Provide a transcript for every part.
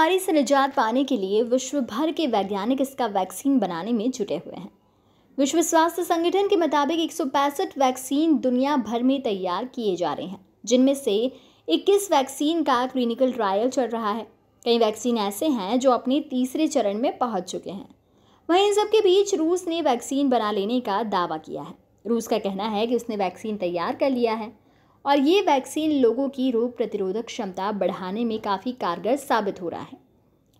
महामारी से निजात पाने के लिए विश्व भर के वैज्ञानिक इसका वैक्सीन बनाने में जुटे हुए हैं विश्व स्वास्थ्य संगठन के मुताबिक एक वैक्सीन दुनिया भर में तैयार किए जा रहे हैं जिनमें से 21 वैक्सीन का क्लिनिकल ट्रायल चल रहा है कई वैक्सीन ऐसे हैं जो अपने तीसरे चरण में पहुंच चुके हैं वहीं इन सबके बीच रूस ने वैक्सीन बना लेने का दावा किया है रूस का कहना है कि उसने वैक्सीन तैयार कर लिया है और ये वैक्सीन लोगों की रोग प्रतिरोधक क्षमता बढ़ाने में काफ़ी कारगर साबित हो रहा है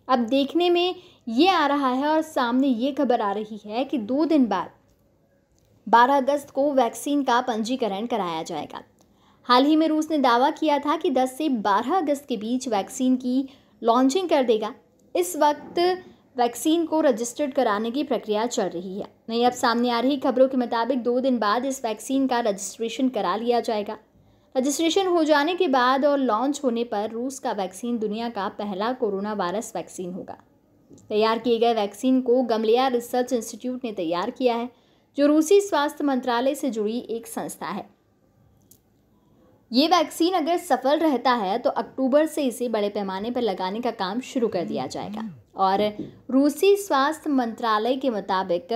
अब देखने में ये आ रहा है और सामने ये खबर आ रही है कि दो दिन बाद 12 अगस्त को वैक्सीन का पंजीकरण कराया जाएगा हाल ही में रूस ने दावा किया था कि 10 से 12 अगस्त के बीच वैक्सीन की लॉन्चिंग कर देगा इस वक्त वैक्सीन को रजिस्टर्ड कराने की प्रक्रिया चल रही है नहीं अब सामने आ रही खबरों के मुताबिक दो दिन बाद इस वैक्सीन का रजिस्ट्रेशन करा लिया जाएगा रजिस्ट्रेशन हो जाने के बाद और लॉन्च होने पर रूस का वैक्सीन दुनिया का पहला कोरोना वायरस वैक्सीन होगा तैयार किए गए वैक्सीन को गमलिया रिसर्च इंस्टीट्यूट ने तैयार किया है जो रूसी स्वास्थ्य मंत्रालय से जुड़ी एक संस्था है ये वैक्सीन अगर सफल रहता है तो अक्टूबर से इसे बड़े पैमाने पर लगाने का काम शुरू कर दिया जाएगा और रूसी स्वास्थ्य मंत्रालय के मुताबिक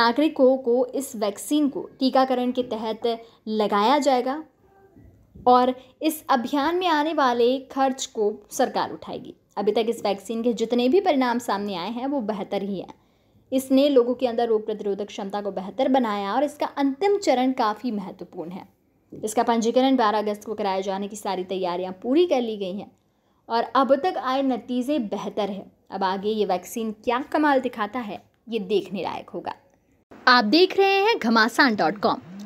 नागरिकों को इस वैक्सीन को टीकाकरण के तहत लगाया जाएगा और इस अभियान में आने वाले खर्च को सरकार उठाएगी अभी तक इस वैक्सीन के जितने भी परिणाम सामने आए हैं वो बेहतर ही हैं इसने लोगों के अंदर रोग प्रतिरोधक क्षमता को बेहतर बनाया और इसका अंतिम चरण काफ़ी महत्वपूर्ण है इसका पंजीकरण 12 अगस्त को कराए जाने की सारी तैयारियां पूरी कर ली गई हैं और अब तक आए नतीजे बेहतर हैं अब आगे ये वैक्सीन क्या कमाल दिखाता है ये देखने लायक होगा आप देख रहे हैं घमासान डॉट कॉम